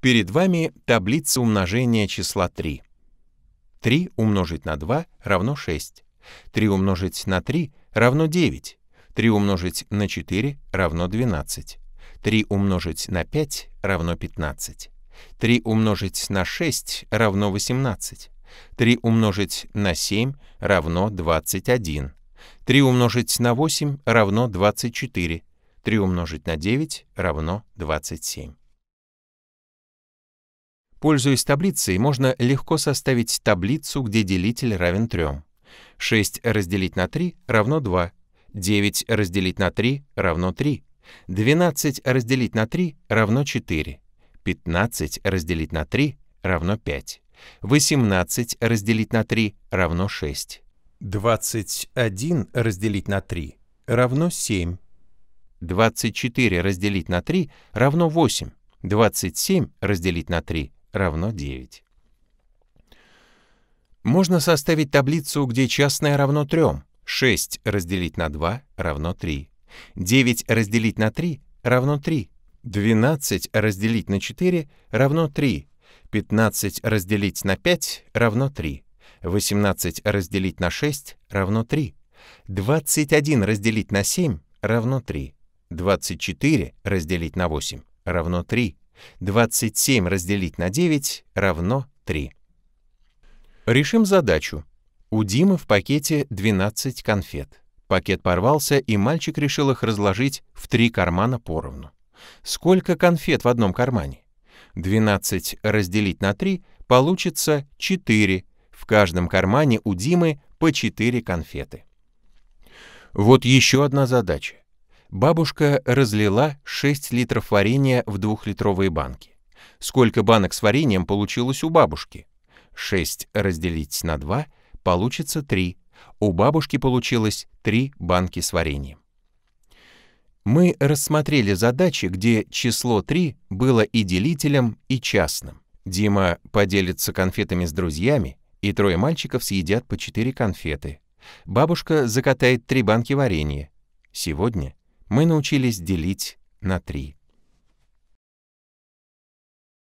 Перед вами таблица умножения числа 3. 3 умножить на 2 равно 6. 3 умножить на 3 равно 9. 3 умножить на 4 равно 12. 3 умножить на 5 равно 15. 3 умножить на 6 равно 18. 3 умножить на 7 равно 21. 3 умножить на 8 равно 24. 3 умножить на 9 равно 27. Пользуясь таблицей, можно легко составить таблицу, где делитель равен 3. 6 разделить на 3 равно 2. 9 разделить на 3 равно 3. 12 разделить на 3 равно 4. 15 разделить на 3 равно 5. 18 разделить на 3 равно 6. 21 разделить на 3 равно 7. 24 разделить на 3 равно 8. 27 разделить на 3 равно 9. Можно составить таблицу, где частное равно 3, 6 разделить на 2 равно 3, 9 разделить на 3 равно 3, 12 разделить на 4 равно 3, 15 разделить на 5 равно 3, 18 разделить на 6 равно 3, 21 разделить на 7 равно 3, 24 разделить на 8 равно 3, 27 разделить на 9 равно 3. Решим задачу. У Димы в пакете 12 конфет. Пакет порвался, и мальчик решил их разложить в три кармана поровну. Сколько конфет в одном кармане? 12 разделить на 3 получится 4. В каждом кармане у Димы по 4 конфеты. Вот еще одна задача. Бабушка разлила 6 литров варенья в двухлитровые банки. Сколько банок с вареньем получилось у бабушки? 6 разделить на 2 получится 3. У бабушки получилось 3 банки с вареньем. Мы рассмотрели задачи, где число 3 было и делителем, и частным. Дима поделится конфетами с друзьями, и трое мальчиков съедят по 4 конфеты. Бабушка закатает 3 банки варенья. Сегодня мы научились делить на три.